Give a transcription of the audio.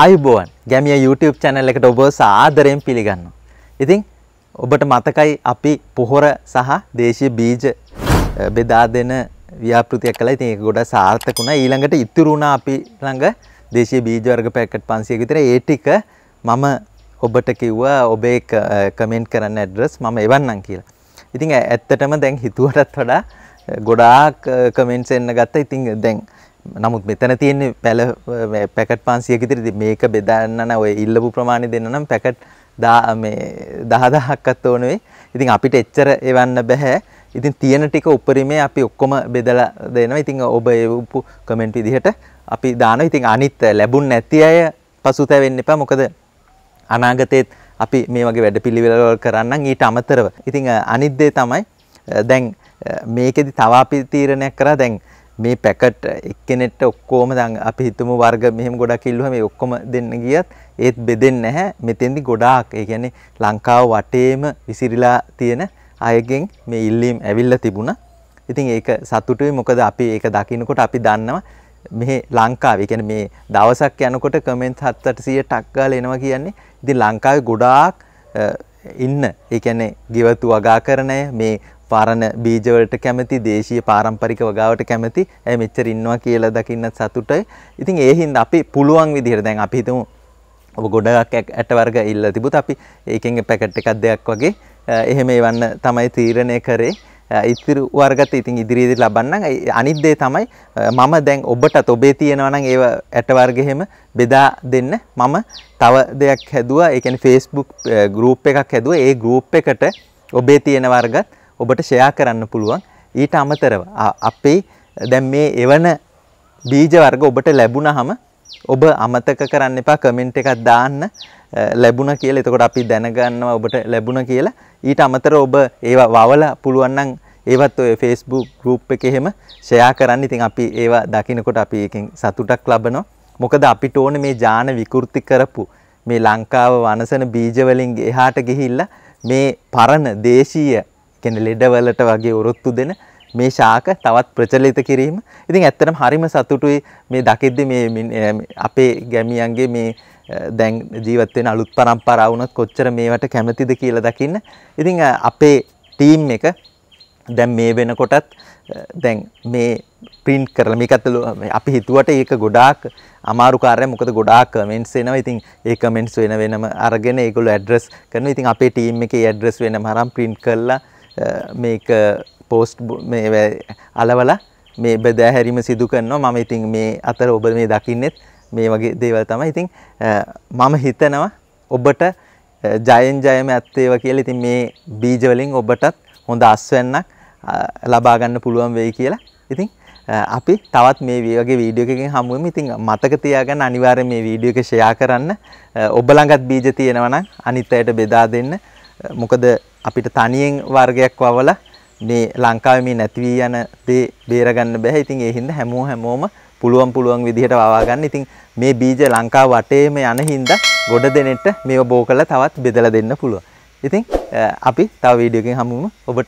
ආයුබෝවන් ගැමිය YouTube channel එකට ඔබ සාදරයෙන් පිළිගන්නවා. ඉතින් ඔබට මතකයි අපි පොහොර සහ දේශීය බීජ බෙදා දෙන ව්‍යාපෘතියක් කළා. ඉතින් ඒක ගොඩක් සාර්ථක වුණා. ඊළඟට ඉතුරු වුණා අපි ළඟ දේශීය බීජ වර්ග පැකට් 500ක විතර. ඒ ටික මම ඔබට කිව්වා ඔබේ කමෙන්ට් කරන්න ඇඩ්‍රස් මම එවන්නම් කියලා. ඉතින් ඇත්තටම දැන් හිතුවටත් වඩා ගොඩාක් කමෙන්ට්ස් එන්න ගත්තා. ඉතින් දැන් නමුත් මෙතන තියෙන්නේ පැල පැකට් 500ක ඉදිරියදී මේක බෙදන්න නම් ඔය ඉල්ලපු ප්‍රමාණය දෙන්න නම් පැකට් මේ 10000ක්වත් ඕන වෙයි. ඉතින් අපිට එච්චර එවන්න බෑ. ඉතින් තියෙන ටික උපරිමේ අපි ඔක්කොම බෙදලා දෙනවා. ඉතින් ඔබ ඒ උපු කමෙන්ට් විදිහට අපි දානවා. ඉතින් අනිත් ලැබුණ නැති අය පසුතැවෙන්න එපා. මොකද අනාගතයේත් අපි මේ වගේ වැඩපිළිවෙළවල් කරන්නම් ඊට අමතරව. ඉතින් අනිත් දේ තමයි දැන් මේකෙදි තව අපි තීරණයක් කරා දැන් මේ පැකට් එක්කෙනෙක්ට ඔක්කොම දැන් අපි හිතමු වර්ග මෙහෙම ගොඩක් ඉල්ලුවා මේ ඔක්කොම දෙන්න ගියත් ඒත් බෙදෙන්නේ නැහැ මෙතෙන්දි ගොඩාක් ඒ කියන්නේ ලංකාව වටේම විසිරිලා තියෙන අයගෙන් මේ ඉල්ලීම් ඇවිල්ලා තිබුණා. ඉතින් ඒක සතුටුයි මොකද අපි ඒක දකිනකොට අපි දන්නවා මේ ලංකාවේ කියන්නේ මේ දවසක් යනකොට කමෙන්ට් 700 ටක් ගාලා එනවා කියන්නේ ඉතින් ලංකාවේ ගොඩාක් ඉන්න ඒ කියන්නේ ගෙවතු වගා කරන අය මේ පාරණ බීජවලට කැමති දේශීය පාරම්පරික වගාවට කැමති ඇය මෙච්චර ඉන්නවා කියලා දකින්නත් සතුටයි. ඉතින් ඒ හින්දා අපි පුළුවන් විදිහට දැන් අපි හිතමු ඔබ ගොඩක් ඇට වර්ග ඉල්ලලා තිබුත් අපි ඒකෙන් පැකට් එකක් දෙකක් වගේ එහෙම එවන්න තමයි තීරණය කරේ. ඉතිරි වර්ගත ඉතින් ඉදිරියේදී ලබන්න අනිත් දේ තමයි මම දැන් ඔබටත් ඔබේ තියෙනවා නම් ඒව ඇට වර්ගෙහෙම බෙදා දෙන්න මම තව දෙයක් හැදුවා ඒ කියන්නේ Facebook group එකක් හැදුවා ඒ group එකට ඔබේ තියෙන වර්ගත් ඔබට ෂෙයා කරන්න පුළුවන්. ඊට අමතරව අපේ දැන් මේ එවන බීජ වර්ග ඔබට ලැබුණාම ඔබ අමතක කරන්න එපා කමෙන්ට් එකක් දාන්න ලැබුණ කියලා. එතකොට අපි දැනගන්නවා ඔබට ලැබුණ කියලා. ඊට අමතරව ඔබ ඒවා වවලා පුළුවන් නම් ඒවත් ඔය ෆේස්බුක් ගරුප් එක එහෙම ෂයා කරන්න ඉතින් අපි ඒවා දකිනකොට අපි එකින් සතුටක් ලබනවා මොකද අපිට ඕන මේ ජාන විකෘති කරපු මේ ලංකාව වනසන බීජවලින් එහාට ගිහිල්ලා මේ පරණ දේශීය කියන්නේ ලෙඩවලට වගේ ඔරොත්තු දෙන මේ ශාක තවත් ප්‍රචලිත කිරීම. ඉතින් ඇත්තටම හරිම සතුටුයි මේ දකිද්දි මේ අපේ ගැමියන්ගේ මේ දැන් ජීවත් වෙන අලුත් පරම්පරාව වුණත් කොච්චර මේවට කැමතිද කියලා දකින්න. ඉතින් අපේ ටීම් එක දැන් මේ වෙනකොටත් දැන් මේ ප්‍රින්ට් කරලා මේකත් අපි හිතුවට ඒක ගොඩාක් අමාරු කාර්යයක් මොකද ගොඩාක් කමෙන්ට්ස් එනවා. ඉතින් ඒ කමෙන්ට්ස් වෙන වෙනම අරගෙන ඒගොල්ලෝ ඇඩ්‍රස් කරනවා. ඉතින් අපේ ටීම් එකේ ඇඩ්‍රස් වෙනම අරන් ප්‍රින්ට් කරලා මේක පෝස්ට් මේ අලවල මේ බෙදෑ හැරීම සිදු කරනවා මම ඉතින් මේ අතර ඔබ මේ දකින්නෙත් මේ වගේ දේවල් තමයි ඉතින් මම හිතනවා ඔබට ජයෙන් ජයම ඇත්තේව කියලා ඉතින් මේ බීජ වලින් ඔබටත් හොඳ අස්වැන්නක් ලබා ගන්න පුළුවන් වෙයි කියලා ඉතින් අපි තවත් මේ වගේ වීඩියෝ එකකින් හමු වෙමු. ඉතින් මතක තියාගන්න අනිවාර්යයෙන් මේ වීඩියෝ එක ෂෙයා කරන්න. ඔබ ළඟත් බීජ තියෙනවා නම් අනිත් අයට බෙදා දෙන්න. මොකද අපිට තනියෙන් වර්ගයක් වවලා මේ ලංකාවේ මේ නැති වී යන දේ බේරගන්න බෑ. ඉතින් ඒ හින්දා හැමෝම හැමෝම පුළුවන් පුළුවන් විදිහට වවා ගන්න. ඉතින් මේ බීජ ලංකාව වටේම යන හින්දා ගොඩ දෙනෙට මේව බෝ කරලා තවත් බෙදලා දෙන්න පුළුවන්. ඉතින් අපි තව වීඩියෝ එකකින් හමුවෙමු. ඔබට